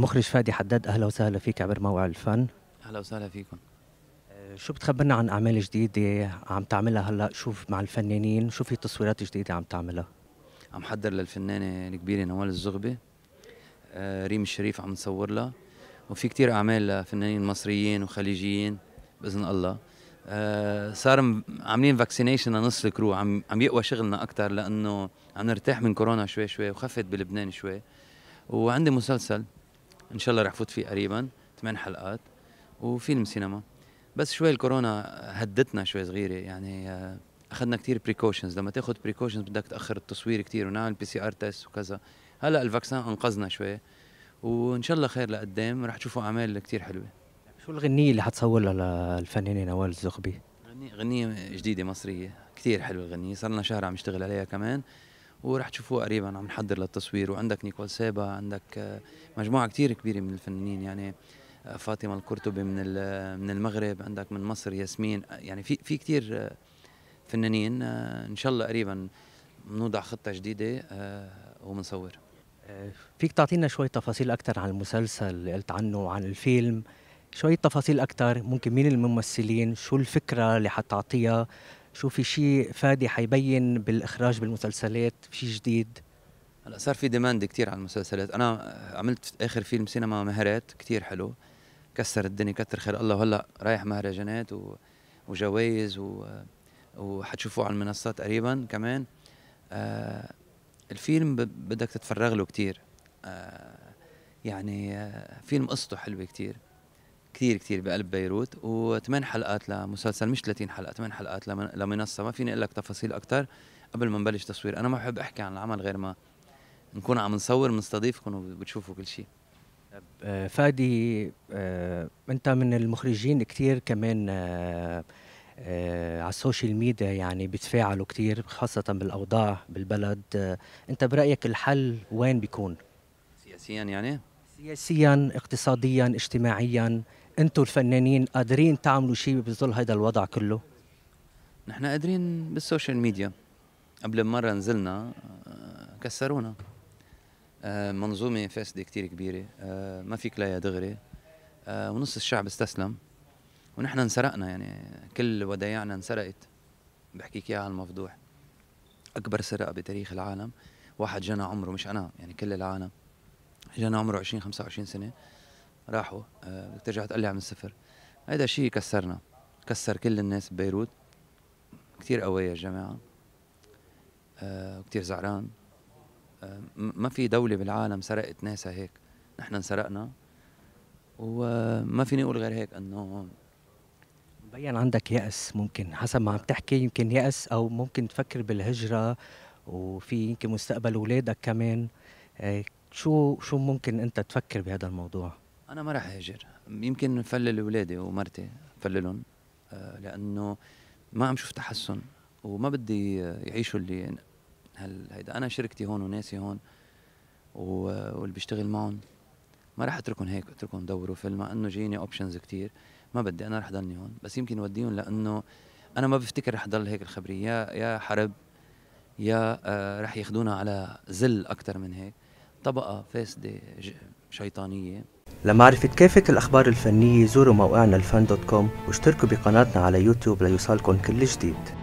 المخرج فادي حداد اهلا وسهلا فيك عبر موعد الفن اهلا وسهلا فيكم آه، شو بتخبرنا عن اعمال جديده عم تعملها هلا شوف مع الفنانين شو في تصويرات جديده عم تعملها عم حضر للفنانه الكبيره نوال الزغبي آه، ريم الشريف عم نصور لها وفي كتير اعمال لفنانين مصريين وخليجيين باذن الله آه، صار عاملين فاكسينيشن لنص الكرو عم عم يقوى شغلنا اكثر لانه عم نرتاح من كورونا شوي شوي وخفت بلبنان شوي وعندي مسلسل ان شاء الله رح فوت فيه قريبا ثمان حلقات وفيلم سينما بس شوي الكورونا هدتنا شوي صغيره يعني آه، اخذنا كثير بريكوشنز لما تاخذ بريكوشنز بدك تاخر التصوير كثير ونعمل بي سي ار تيست وكذا هلا الفاكسان انقذنا شوي وان شاء الله خير لقدام رح تشوفوا اعمال كثير حلوه شو الغنية اللي حتصورها للفنانة نوال الزغبي؟ غنية جديدة مصرية كثير حلوة الغنية صار لنا شهر عم نشتغل عليها كمان وراح تشوفوه قريبا عم نحضر للتصوير وعندك نيكول سيبا عندك آه، مجموعه كثير كبيره من الفنانين يعني آه، فاطمه القرطبي من من المغرب عندك من مصر ياسمين آه، يعني في في كثير فنانين ان شاء الله قريبا بنوضع خطه جديده وبنصور فيك تعطينا شوي تفاصيل اكثر عن المسلسل اللي قلت عنه وعن الفيلم شوية تفاصيل أكثر ممكن مين الممثلين شو الفكرة اللي حتعطيها شوفي شيء فادي حيبين بالاخراج بالمسلسلات شيء جديد هلا صار في ديماند كثير على المسلسلات انا عملت اخر فيلم سينما مهرات كثير حلو كسر الدنيا كتر خير الله وهلا رايح مهرجانات وجوائز و... وحتشوفوه على المنصات قريبا كمان آه الفيلم ب... بدك تتفرغ له كثير آه يعني آه فيلم قصته حلوه كثير كثير كثير بقلب بيروت وثمان حلقات لمسلسل مش 30 حلقه ثمان حلقات لمنصه ما فيني اقول لك تفاصيل اكثر قبل ما نبلش تصوير انا ما بحب احكي عن العمل غير ما نكون عم نصور بنستضيفكم وبتشوفوا كل شيء طيب، آه، فادي آه، انت من المخرجين كثير كمان آه، على السوشيال ميديا يعني بيتفاعلوا كثير خاصه بالاوضاع بالبلد انت برايك الحل وين بيكون سياسيا يعني سياسيا اقتصاديا اجتماعيا انتم الفنانين قادرين تعملوا شيء بظل هذا الوضع كله نحن قادرين بالسوشيال ميديا قبل مرة نزلنا آه، كسرونا آه، منظومة فاسدة كتير كبيرة آه، ما فيك لا يا دغري ونص الشعب استسلم ونحن انسرقنا يعني كل ودايعنا انسرقت بحكيك اياها المفضوح اكبر سرقه بتاريخ العالم واحد جنى عمره مش انا يعني كل العالم اجانا عمره 20 25 سنه راحوا آه، اتجه تقلع من السفر هذا شيء كسرنا كسر كل الناس ببيروت كثير قوية الجماعة أه كثير زعلان آه، ما في دولة بالعالم سرقت ناسها هيك نحن انسرقنا وما آه، فيني اقول غير هيك انه مبين عندك يأس ممكن حسب ما عم تحكي يمكن يأس او ممكن تفكر بالهجرة وفي يمكن مستقبل اولادك كمان شو شو ممكن انت تفكر بهذا الموضوع؟ انا ما راح اهاجر يمكن نفلل اولادي ومرتي فللهم آه، لانه ما عم شوف تحسن وما بدي يعيشوا اللي هل هيدا انا شركتي هون وناسي هون واللي بيشتغل معهم ما راح اتركهم هيك اتركهم دوروا فيلم انه جيني اوبشنز كتير ما بدي انا راح ضلني هون بس يمكن وديهم لانه انا ما بفتكر رح ضل هيك الخبريه يا يا حرب يا آه، رح ياخذونا على زل اكثر من هيك طبقة فاسدة شيطانية لمعرفة كافة الأخبار الفنية زوروا موقعنا الفن دوت كوم واشتركوا بقناتنا على يوتيوب ليوصلكم كل جديد